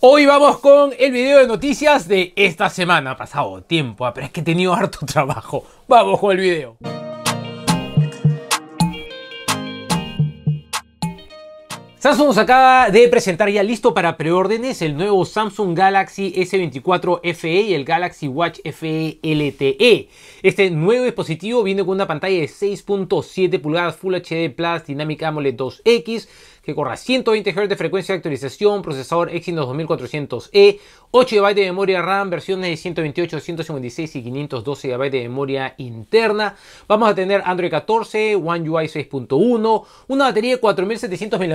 Hoy vamos con el video de noticias de esta semana. Ha pasado tiempo, ah, pero es que he tenido harto trabajo. Vamos con el video. Samsung nos acaba de presentar ya listo para preórdenes el nuevo Samsung Galaxy S24 FE y el Galaxy Watch FE LTE. Este nuevo dispositivo viene con una pantalla de 6.7 pulgadas Full HD Plus Dynamic AMOLED 2X que corra 120 Hz de frecuencia de actualización, procesador Exynos 2400E, 8 GB de memoria RAM, versiones de 128, 156 y 512 GB de memoria interna. Vamos a tener Android 14, One UI 6.1, una batería de 4700 mAh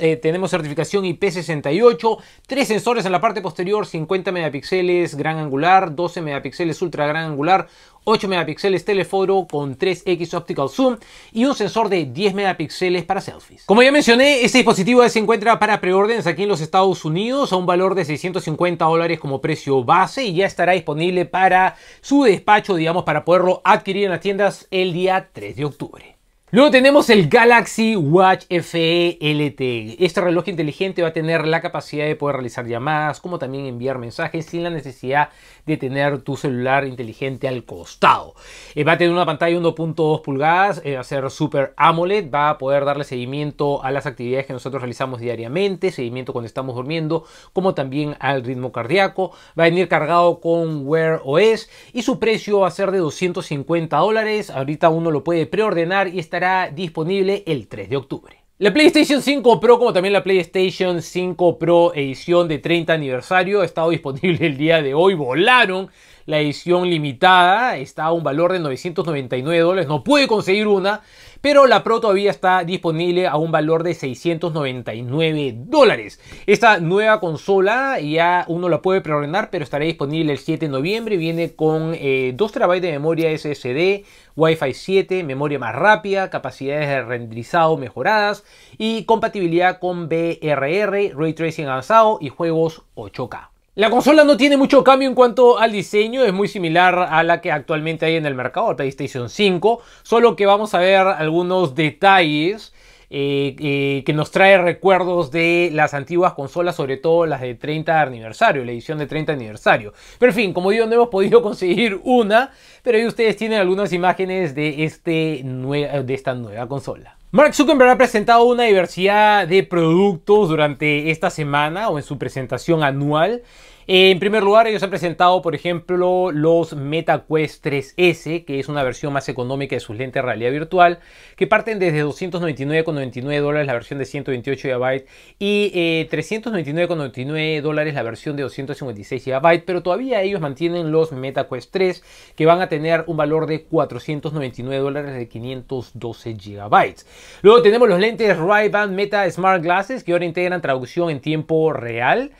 eh, tenemos certificación IP68, tres sensores en la parte posterior, 50 megapíxeles gran angular, 12 megapíxeles ultra gran angular, 8 megapíxeles teleforo con 3x optical zoom y un sensor de 10 megapíxeles para selfies. Como ya mencioné, este dispositivo se encuentra para preórdenes aquí en los Estados Unidos a un valor de 650 dólares como precio base y ya estará disponible para su despacho, digamos, para poderlo adquirir en las tiendas el día 3 de octubre. Luego tenemos el Galaxy Watch FE LT. Este reloj inteligente va a tener la capacidad de poder realizar llamadas, como también enviar mensajes sin la necesidad de tener tu celular inteligente al costado. Eh, va a tener una pantalla 1.2 pulgadas, eh, va a ser Super AMOLED, va a poder darle seguimiento a las actividades que nosotros realizamos diariamente, seguimiento cuando estamos durmiendo, como también al ritmo cardíaco. Va a venir cargado con Wear OS y su precio va a ser de 250 dólares. Ahorita uno lo puede preordenar y está disponible el 3 de octubre. La PlayStation 5 Pro, como también la PlayStation 5 Pro edición de 30 aniversario, ha estado disponible el día de hoy. Volaron la edición limitada está a un valor de 999 dólares. No pude conseguir una, pero la Pro todavía está disponible a un valor de 699 dólares. Esta nueva consola ya uno la puede preordenar, pero estará disponible el 7 de noviembre. Viene con 2 eh, TB de memoria SSD, Wi-Fi 7, memoria más rápida, capacidades de renderizado mejoradas y compatibilidad con BRR, Ray Tracing avanzado y juegos 8K. La consola no tiene mucho cambio en cuanto al diseño, es muy similar a la que actualmente hay en el mercado, PlayStation 5, solo que vamos a ver algunos detalles eh, eh, que nos trae recuerdos de las antiguas consolas, sobre todo las de 30 aniversario, la edición de 30 aniversario. Pero en fin, como digo, no hemos podido conseguir una, pero ahí ustedes tienen algunas imágenes de, este de esta nueva consola. Mark Zuckerberg ha presentado una diversidad de productos durante esta semana o en su presentación anual en primer lugar, ellos han presentado, por ejemplo, los MetaQuest 3S, que es una versión más económica de sus lentes de realidad virtual, que parten desde 299,99 dólares la versión de 128 GB y 399,99 eh, dólares la versión de 256 GB, pero todavía ellos mantienen los MetaQuest 3, que van a tener un valor de 499 dólares de 512 GB. Luego tenemos los lentes Ray-Ban Meta Smart Glasses, que ahora integran traducción en tiempo real.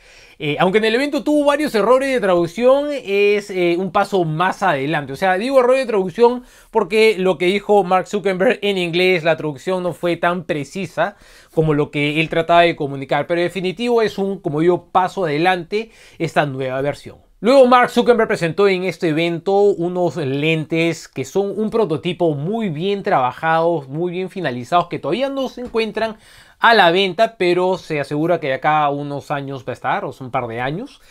Eh, aunque en el evento tuvo varios errores de traducción, es eh, un paso más adelante. O sea, digo error de traducción porque lo que dijo Mark Zuckerberg en inglés, la traducción no fue tan precisa como lo que él trataba de comunicar. Pero en definitivo es un, como digo, paso adelante esta nueva versión. Luego Mark Zuckerberg presentó en este evento unos lentes que son un prototipo muy bien trabajados, muy bien finalizados, que todavía no se encuentran a la venta, pero se asegura que de acá unos años va a estar, o sea, un par de años.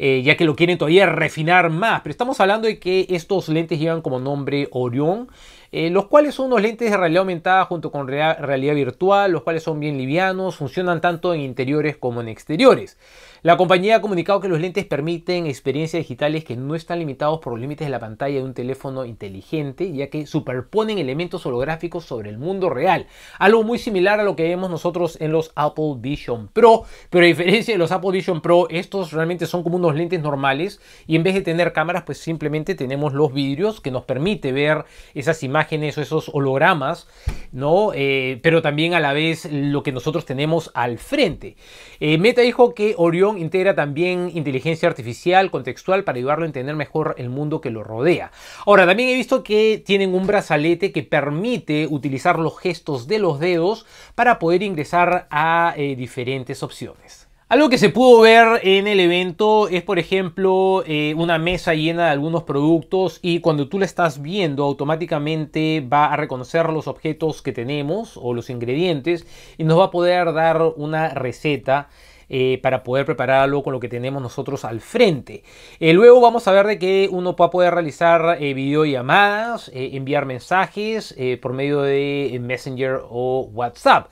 Eh, ya que lo quieren todavía refinar más. Pero estamos hablando de que estos lentes llevan como nombre Orión. Eh, los cuales son unos lentes de realidad aumentada junto con realidad virtual, los cuales son bien livianos, funcionan tanto en interiores como en exteriores. La compañía ha comunicado que los lentes permiten experiencias digitales que no están limitados por los límites de la pantalla de un teléfono inteligente, ya que superponen elementos holográficos sobre el mundo real. Algo muy similar a lo que vemos nosotros en los Apple Vision Pro, pero a diferencia de los Apple Vision Pro, estos realmente son como unos lentes normales y en vez de tener cámaras, pues simplemente tenemos los vidrios que nos permite ver esas imágenes o esos hologramas, ¿no? Eh, pero también a la vez lo que nosotros tenemos al frente. Eh, Meta dijo que Orión integra también inteligencia artificial contextual para ayudarlo a entender mejor el mundo que lo rodea. Ahora, también he visto que tienen un brazalete que permite utilizar los gestos de los dedos para poder ingresar a eh, diferentes opciones. Algo que se pudo ver en el evento es, por ejemplo, eh, una mesa llena de algunos productos y cuando tú la estás viendo automáticamente va a reconocer los objetos que tenemos o los ingredientes y nos va a poder dar una receta eh, para poder prepararlo con lo que tenemos nosotros al frente. Eh, luego vamos a ver de que uno va a poder realizar eh, videollamadas, enviar mensajes por medio de Messenger o WhatsApp.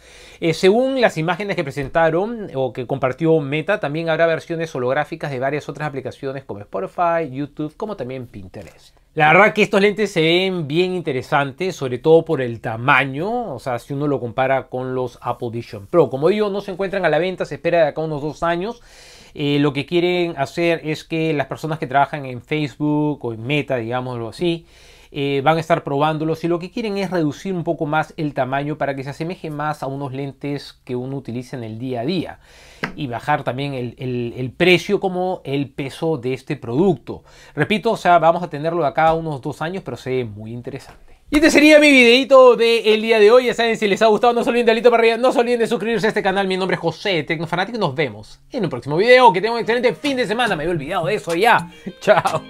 según las imágenes que presentaron o que compartió Meta, también habrá versiones holográficas de varias otras aplicaciones como Spotify, YouTube, como también Pinterest. La verdad que estos lentes se ven bien interesantes, sobre todo por el tamaño, o sea, si uno lo compara con los Apple Vision Pro. Como digo, no se encuentran a la venta, se espera de acá unos dos años. Eh, lo que quieren hacer es que las personas que trabajan en Facebook o en Meta, digámoslo así, eh, van a estar probándolos y lo que quieren es reducir un poco más el tamaño para que se asemeje más a unos lentes que uno utiliza en el día a día y bajar también el, precio como el peso de este producto. Repito, o sea, vamos a tenerlo acá unos dos años, pero se ve muy interesante. Y este sería mi videito del el día de hoy. Ya saben, si les ha gustado, no se olviden de para arriba. No se olviden de suscribirse a este canal. Mi nombre es José Tecnofanático. Nos vemos en un próximo video. Que tengan un excelente fin de semana. Me había olvidado de eso ya. Chao.